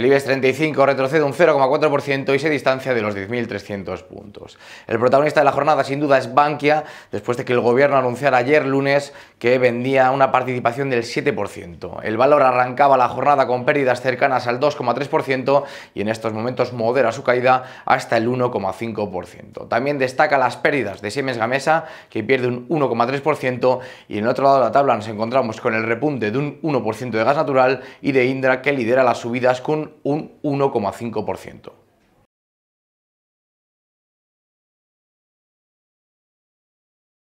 El IBEX 35 retrocede un 0,4% y se distancia de los 10.300 puntos. El protagonista de la jornada sin duda es Bankia, después de que el gobierno anunciara ayer lunes que vendía una participación del 7%. El valor arrancaba la jornada con pérdidas cercanas al 2,3% y en estos momentos modera su caída hasta el 1,5%. También destaca las pérdidas de Siemens Gamesa, que pierde un 1,3% y en el otro lado de la tabla nos encontramos con el repunte de un 1% de gas natural y de Indra, que lidera las subidas con un 1,5%.